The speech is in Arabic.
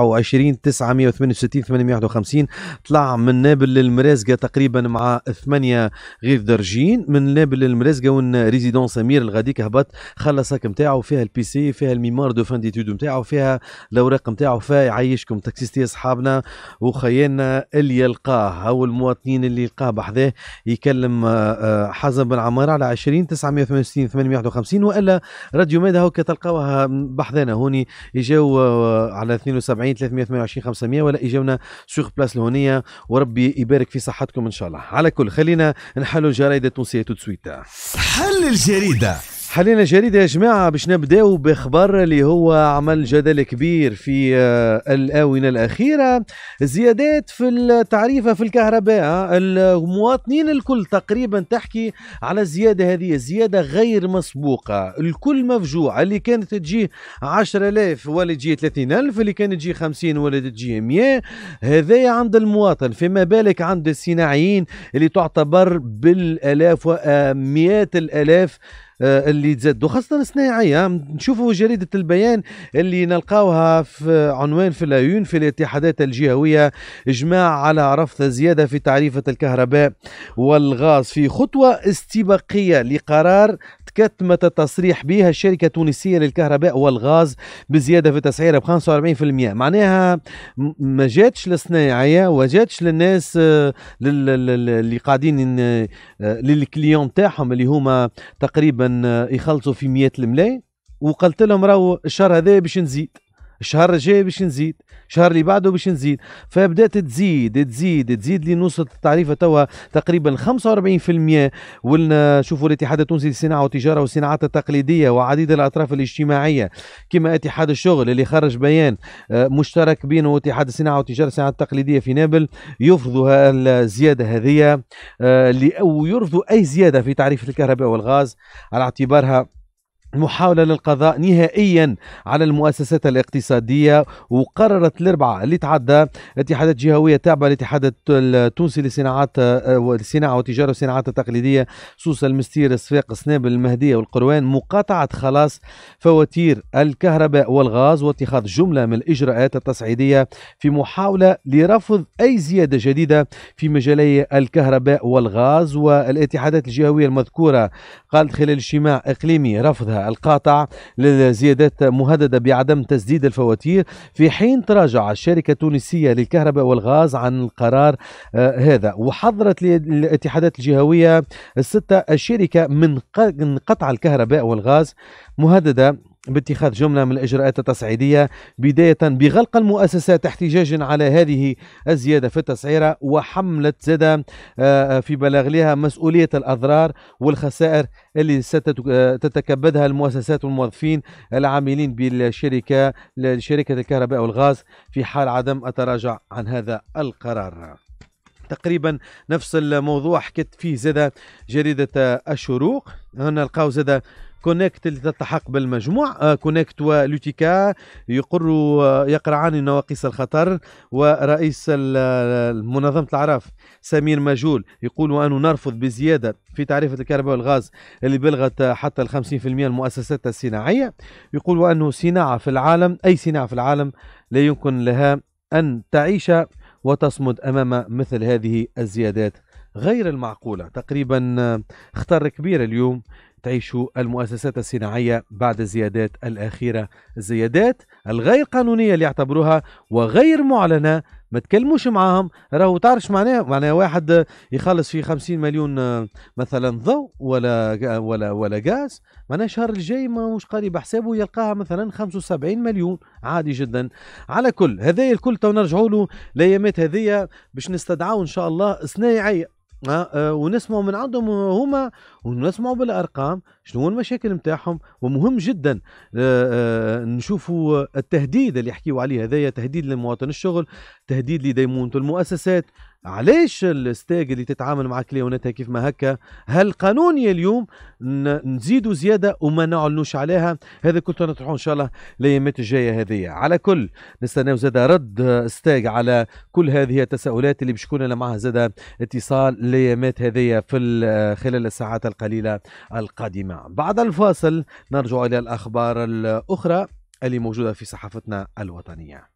او 20 9 851 طلع من نابل للمرازقه تقريبا مع 8 غير درجين من نابل للمرازقه وين ريزيدون سمير الغاديك هبط خلصك نتاعو فيها البي سي فيها الميمار دو فان ديتود نتاعو فيها الاوراق نتاعو فيها يعيشكم تاكسيستي اصحابنا وخيالنا اللي يلقاه او المواطنين اللي يلقاه بحذاه يكلم آه، آه، حزم بن عمار على 20 968 851 والا راديو ماذا هكا تلقاوها بحذانا هوني يجاو آه، على 72 370 328 500 ولا اجونا سوغ بلاس الهونيه وربي يبارك في صحتكم ان شاء الله على كل خلينا نحلوا الجريده التونسيه تو سويت حل الجريده حلينا جريدة يا جماعة باش نبداو بخبر اللي هو عمل جدل كبير في آه، الآونة الأخيرة زيادات في التعريفة في الكهرباء آه، المواطنين الكل تقريبا تحكي على الزيادة هذه زيادة غير مسبوقة الكل مفجوع اللي كانت تجي 10000 ولا تجي 30000 اللي كانت تجي 50 ولا تجي 100 هذايا عند المواطن فيما بالك عند الصناعيين اللي تعتبر بالآلاف ومئات آه، الآلاف آه، اللي وخاصة خاصه الصناعيه نشوفوا جريده البيان اللي نلقاوها في آه، عنوان في العيون في الاتحادات الجهويه اجماع على رفض زياده في تعريفه الكهرباء والغاز في خطوه استباقيه لقرار كتمت التصريح بها الشركة التونسية للكهرباء والغاز بزيادة في التسعيرة ب 45% معناها ما جاتش للصناعية وجاتش للناس آه، اللي قاعدين آه، للكليون تاعهم اللي هما تقريبا آه، يخلصوا في 100 الملاي وقلت لهم راهو الشهر هذا باش نزيد الشهر الجاي باش نزيد الشهر اللي بعده باش نزيد فبدات تزيد تزيد تزيد لين وصلت التعريفه توا تقريبا 45% ولنا شوفوا الاتحاد التونسي للصناعه والتجاره والصناعات التقليديه وعديد الاطراف الاجتماعيه كما اتحاد الشغل اللي خرج بيان آه، مشترك بينه واتحاد الصناعه والتجاره والصناعات التقليديه في نابل يرفض الزياده هذه او آه، يرفضوا اي زياده في تعريف الكهرباء والغاز على اعتبارها محاولة للقضاء نهائيا على المؤسسات الاقتصادية وقررت الأربعة اللي تعدى اتحادات جهوية تابعة للاتحاد التونسي لصناعات الصناعة آه، والتجارة والصناعات التقليدية سوسة المستير الصفاق سنابل المهدية والقروان مقاطعة خلاص فواتير الكهرباء والغاز واتخاذ جملة من الإجراءات التصعيدية في محاولة لرفض أي زيادة جديدة في مجالي الكهرباء والغاز والاتحادات الجهوية المذكورة قالت خلال اجتماع إقليمي رفضها القاطع للزيادات مهددة بعدم تسديد الفواتير في حين تراجع الشركة التونسية للكهرباء والغاز عن القرار آه، هذا وحضرت الاتحادات الجهوية الستة الشركة من قطع الكهرباء والغاز مهددة باتخاذ جملة من الإجراءات التصعيدية بداية بغلق المؤسسات احتجاجا على هذه الزيادة في التسعيرة وحملة زادة آه، في بلاغ لها مسؤولية الأضرار والخسائر اللي ستتكبدها المؤسسات والموظفين العاملين بالشركة شركة الكهرباء والغاز في حال عدم التراجع عن هذا القرار تقريبا نفس الموضوع حكيت فيه زادة جريدة الشروق هنا لقاو زادة كونكت لتلتحق بالمجموع كونكت آه، ولوتيكا يقر آه، يقرعان نواقيس الخطر ورئيس آه، منظمة الأعراف سمير مجول يقول أنه نرفض بزيادة في تعريفة الكهرباء والغاز اللي بلغت حتى ال 50% المؤسسات الصناعية يقول وأنه صناعة في العالم أي صناعة في العالم لا يمكن لها أن تعيش وتصمد أمام مثل هذه الزيادات غير المعقولة تقريبا خطر كبير اليوم تعيش المؤسسات الصناعية بعد الزيادات الأخيرة الزيادات الغير قانونية اللي يعتبروها وغير معلنة ما تكلموش معاهم راهو تعرفش معناه معناه واحد يخلص في 50 مليون مثلا ضوء ولا ولا ولا غاز معناه الشهر الجاي مش قريب حسابه يلقاها مثلا 75 مليون عادي جدا على كل هذايا الكل تو نرجعوا له الايامات هذيا باش نستدعوا ان شاء الله صنايعيه آه، آه، ونسمعوا من عندهم هما ونسمعوا بالارقام شنو المشاكل نتاعهم ومهم جدا آه، نشوفوا التهديد اللي يحكيوا عليه هذايا تهديد لمواطن الشغل تهديد لديمونه المؤسسات علاش الستاج اللي تتعامل مع كليوناتها كيف ما هكا هل يا اليوم نزيدوا زياده وما نعلنوش عليها هذا كنت نطرحه ان شاء الله الايامات الجايه هذه على كل نستناو زاد رد استاج على كل هذه التساؤلات اللي باش معها زاد اتصال الايامات هذه في خلال الساعات القليله القادمه بعد الفاصل نرجع الى الاخبار الاخرى اللي موجوده في صحافتنا الوطنيه